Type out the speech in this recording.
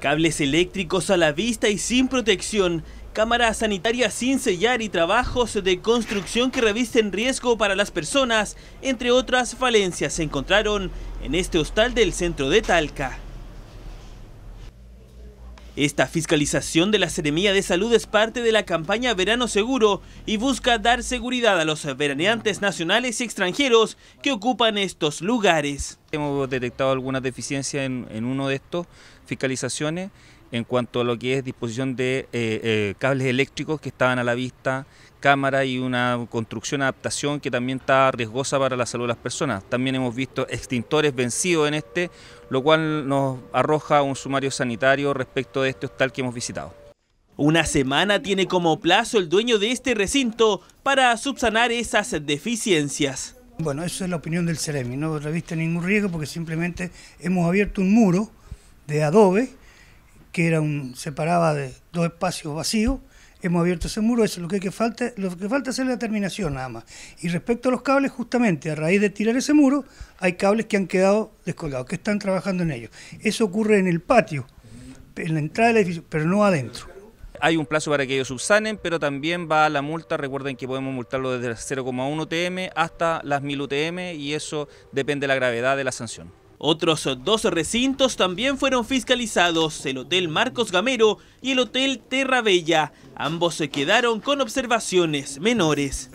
Cables eléctricos a la vista y sin protección, cámaras sanitarias sin sellar y trabajos de construcción que revisten riesgo para las personas, entre otras falencias, se encontraron en este hostal del centro de Talca. Esta fiscalización de la Seremía de Salud es parte de la campaña Verano Seguro y busca dar seguridad a los veraneantes nacionales y extranjeros que ocupan estos lugares. Hemos detectado algunas deficiencias en uno de estos, fiscalizaciones en cuanto a lo que es disposición de eh, eh, cables eléctricos que estaban a la vista, cámara y una construcción, adaptación que también está riesgosa para la salud de las personas. También hemos visto extintores vencidos en este, lo cual nos arroja un sumario sanitario respecto de este hostal que hemos visitado. Una semana tiene como plazo el dueño de este recinto para subsanar esas deficiencias. Bueno, eso es la opinión del CEREMI. No reviste ningún riesgo porque simplemente hemos abierto un muro de adobe, que era un, separaba de dos espacios vacíos. Hemos abierto ese muro, eso lo que, falta, lo que falta es la terminación nada más. Y respecto a los cables, justamente a raíz de tirar ese muro, hay cables que han quedado descolgados, que están trabajando en ellos. Eso ocurre en el patio, en la entrada del edificio, pero no adentro hay un plazo para que ellos subsanen, pero también va la multa. Recuerden que podemos multarlo desde 0,1 UTM hasta las 1000 UTM y eso depende de la gravedad de la sanción. Otros dos recintos también fueron fiscalizados, el Hotel Marcos Gamero y el Hotel Terra Bella. Ambos se quedaron con observaciones menores.